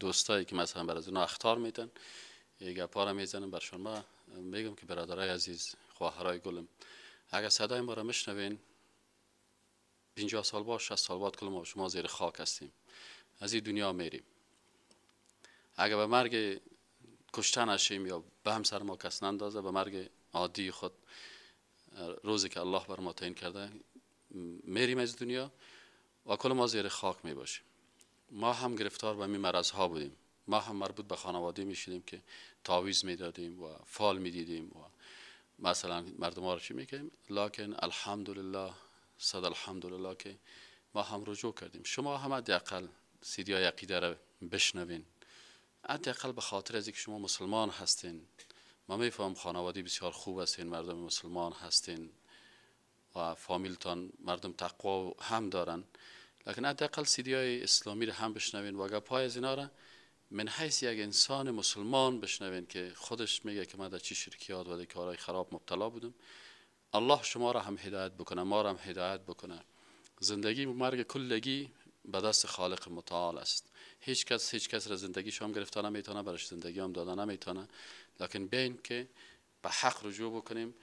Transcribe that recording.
دوستایی که مثلا برای از اینا اختار میدن یه گپا را میزنم بر شما میگم که برادرای عزیز خواهرای گلم اگر صدای ما را مشنوین 50 سال باش 60 سال بعد کل ما شما زیر خاک هستیم از این دنیا میریم اگر به مرگ کشتن نشیم یا به همسر ما کس نندازه به مرگ عادی خود روزی که الله بر ما تعیین کرده میریم از دنیا و کل ما زیر خاک میباشیم ما هم گرفتار به این مرض ها بودیم ما هم مربوط به خانواده می که تاویز می دادیم و فال می دیدیم و مثلا مردم ها رو چی می کنیم لیکن الحمدلله صد الحمدلله که ما هم رجوع کردیم شما هم حداقل سیدی های عقیده رو بشنوین حداقل به خاطر از اینکه شما مسلمان هستین ما میفهم خانواده بسیار خوب هستین مردم مسلمان هستین و فامیلتان مردم تقوا هم دارن لکن حداقل های اسلامی رو هم بشنوین و اگر پای از اینا را من حیث یک انسان مسلمان بشنوین که خودش میگه که من در چی شرکیات و در کارهای خراب مبتلا بودم الله شما را هم هدایت بکنه ما را هم هدایت بکنه زندگی و مرگ کلگی به دست خالق متعال است هیچ کس هیچ کس را زندگی شام گرفته نمیتونه برش زندگی هم داده نمیتونه لکن بین که به حق رجوع بکنیم